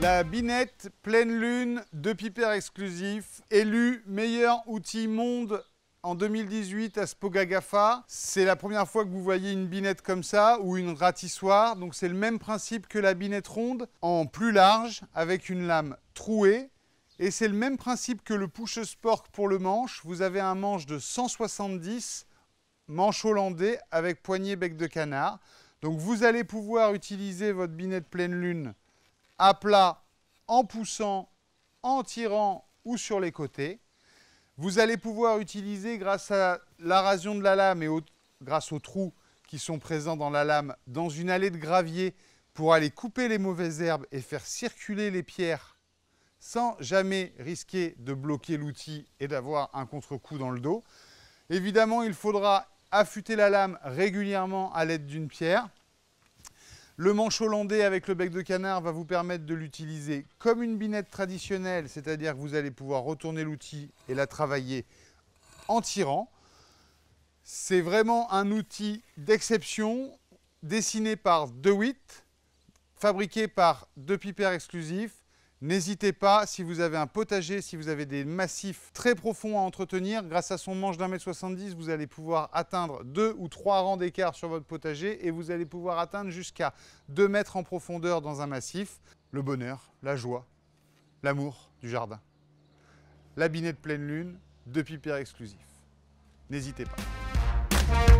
La binette pleine lune de Piper exclusif, élu meilleur outil monde en 2018 à Spogagafa. C'est la première fois que vous voyez une binette comme ça ou une ratissoire. Donc c'est le même principe que la binette ronde en plus large avec une lame trouée. Et c'est le même principe que le push sport pour le manche. Vous avez un manche de 170, manche hollandais avec poignée bec de canard. Donc vous allez pouvoir utiliser votre binette pleine lune à plat, en poussant, en tirant ou sur les côtés. Vous allez pouvoir utiliser, grâce à l'arrasion de la lame et grâce aux trous qui sont présents dans la lame, dans une allée de gravier, pour aller couper les mauvaises herbes et faire circuler les pierres sans jamais risquer de bloquer l'outil et d'avoir un contre-coup dans le dos. Évidemment, il faudra affûter la lame régulièrement à l'aide d'une pierre. Le manche hollandais avec le bec de canard va vous permettre de l'utiliser comme une binette traditionnelle, c'est-à-dire que vous allez pouvoir retourner l'outil et la travailler en tirant. C'est vraiment un outil d'exception dessiné par DeWitt, fabriqué par deux Exclusif. N'hésitez pas, si vous avez un potager, si vous avez des massifs très profonds à entretenir, grâce à son manche d'un mètre 70, vous allez pouvoir atteindre deux ou trois rangs d'écart sur votre potager et vous allez pouvoir atteindre jusqu'à 2 mètres en profondeur dans un massif. Le bonheur, la joie, l'amour du jardin. Labinet de pleine lune, deux Piper exclusifs. N'hésitez pas.